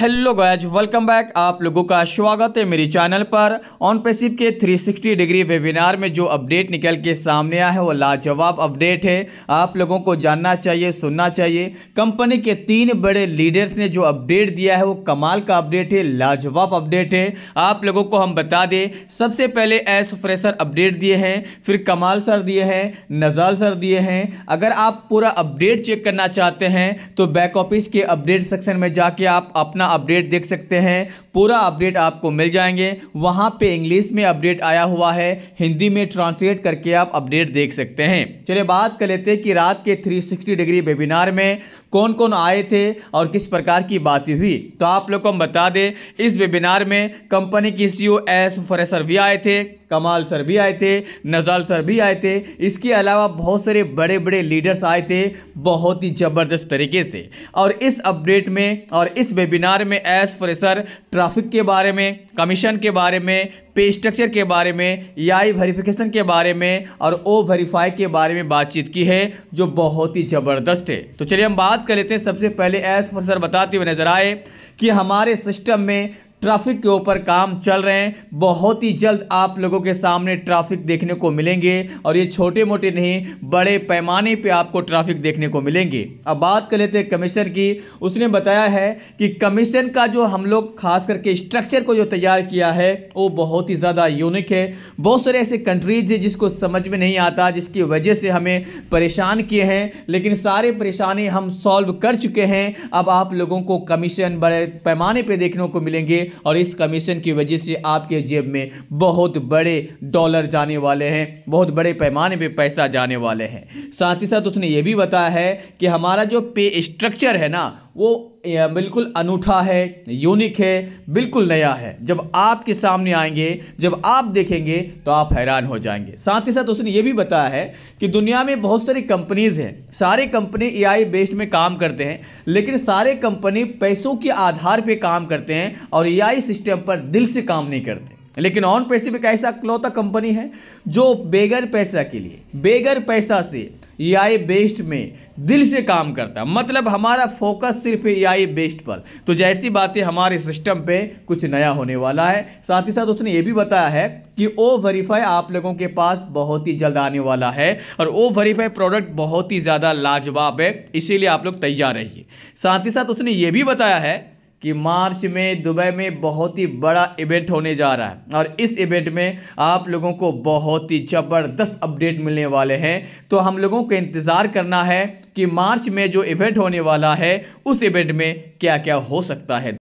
hello guys welcome back आप लोगों का स्वागत है मेरे चैनल पर ऑन पेसिप के 360 डिग्री वेबिनार में जो अपडेट निकल के सामने आया है वो लाजवाब अपडेट है आप लोगों को जानना चाहिए सुनना चाहिए कंपनी के तीन बड़े लीडर्स ने जो अपडेट दिया है वो कमाल का अपडेट है लाजवाब अपडेट है आप लोगों को हम बता दें सबसे पहले एस फ्रेशर अपडेट दिए हैं फिर कमाल सर दिए हैं नजाल सर दिए हैं अगर आप पूरा अपडेट चेक करना चाहते हैं तो बैक ऑफिस के अपडेट सेक्शन में जाके आप अपना अपडेट देख सकते हैं पूरा अपडेट आपको मिल जाएंगे वहाँ पे इंग्लिश में अपडेट आया हुआ है हिंदी में ट्रांसलेट करके आप अपडेट देख सकते हैं चलिए बात कर लेते हैं कि रात के 360 डिग्री वेबिनार में कौन कौन आए थे और किस प्रकार की बातें हुई तो आप लोग को हम बता दें इस वेबिनार में कंपनी की सी ओ एस फरेसर भी आए थे कमाल सर भी आए थे नजाल सर भी आए थे इसके अलावा बहुत सारे बड़े बड़े लीडर्स आए थे बहुत ही ज़बरदस्त तरीके से और इस अपडेट में और इस वेबिनार बारे में एज फ्रेशर ट्रैफिक के बारे में कमीशन के बारे में पे स्ट्रक्चर के बारे में या आई वेरिफिकेशन के बारे में और ओ वेरीफाई के बारे में बातचीत की है जो बहुत ही ज़बरदस्त है तो चलिए हम बात कर लेते हैं सबसे पहले एज फ्रेशर बताते हुए नजर आए कि हमारे सिस्टम में ट्रैफिक के ऊपर काम चल रहे हैं बहुत ही जल्द आप लोगों के सामने ट्रैफिक देखने को मिलेंगे और ये छोटे मोटे नहीं बड़े पैमाने पे आपको ट्रैफिक देखने को मिलेंगे अब बात कर लेते हैं कमीशन की उसने बताया है कि कमीशन का जो हम लोग खास करके स्ट्रक्चर को जो तैयार किया है वो बहुत ही ज़्यादा यूनिक है बहुत सारे ऐसे कंट्रीज है जिसको समझ में नहीं आता जिसकी वजह से हमें परेशान किए हैं लेकिन सारे परेशानी हम सॉल्व कर चुके हैं अब आप लोगों को कमीशन बड़े पैमाने पर देखने को मिलेंगे और इस कमीशन की वजह से आपके जेब में बहुत बड़े डॉलर जाने वाले हैं बहुत बड़े पैमाने पर पैसा जाने वाले हैं साथ ही साथ उसने ये भी बताया है कि हमारा जो पे स्ट्रक्चर है ना वो बिल्कुल अनूठा है यूनिक है बिल्कुल नया है जब आपके सामने आएंगे जब आप देखेंगे तो आप हैरान हो जाएंगे साथ ही साथ उसने ये भी बताया है कि दुनिया में बहुत सारी कंपनीज़ हैं सारे कंपनी ए बेस्ड में काम करते हैं लेकिन सारे कंपनी पैसों के आधार पर काम करते हैं और ए सिस्टम पर दिल से काम नहीं करते लेकिन ऑन पैसिफिक ऐसा क्लौता कंपनी है जो बेगर पैसा के लिए बेगर पैसा से ए बेस्ट में दिल से काम करता मतलब हमारा फोकस सिर्फ ए बेस्ट पर तो जैसी बातें हमारे सिस्टम पे कुछ नया होने वाला है साथ ही साथ उसने ये भी बताया है कि ओ वेरीफाई आप लोगों के पास बहुत ही जल्द आने वाला है और ओ वेरीफाई प्रोडक्ट बहुत ही ज़्यादा लाजवाब है इसीलिए आप लोग तैयार रहिए साथ ही साथ उसने ये भी बताया है कि मार्च में दुबई में बहुत ही बड़ा इवेंट होने जा रहा है और इस इवेंट में आप लोगों को बहुत ही ज़बरदस्त अपडेट मिलने वाले हैं तो हम लोगों को इंतज़ार करना है कि मार्च में जो इवेंट होने वाला है उस इवेंट में क्या क्या हो सकता है